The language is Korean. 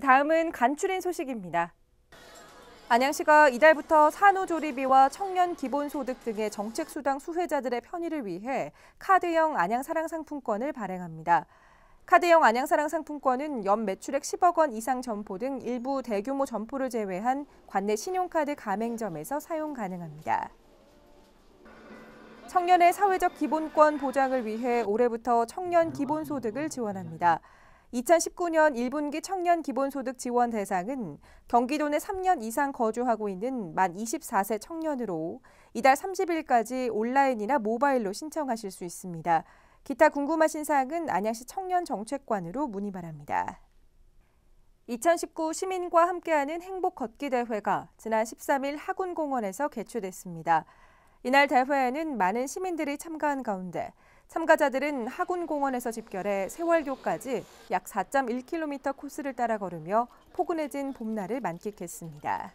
다음은 간추린 소식입니다. 안양시가 이달부터 산후조리비와 청년기본소득 등의 정책수당 수혜자들의 편의를 위해 카드형 안양사랑상품권을 발행합니다. 카드형 안양사랑상품권은 연 매출액 10억 원 이상 점포 등 일부 대규모 점포를 제외한 관내 신용카드 가맹점에서 사용 가능합니다. 청년의 사회적 기본권 보장을 위해 올해부터 청년 기본소득을 지원합니다. 2019년 1분기 청년 기본소득 지원 대상은 경기도 내 3년 이상 거주하고 있는 만 24세 청년으로 이달 30일까지 온라인이나 모바일로 신청하실 수 있습니다. 기타 궁금하신 사항은 안양시 청년정책관으로 문의 바랍니다. 2019 시민과 함께하는 행복 걷기 대회가 지난 13일 하군공원에서 개최됐습니다. 이날 대회에는 많은 시민들이 참가한 가운데 참가자들은 하군공원에서 집결해 세월교까지 약 4.1km 코스를 따라 걸으며 포근해진 봄날을 만끽했습니다.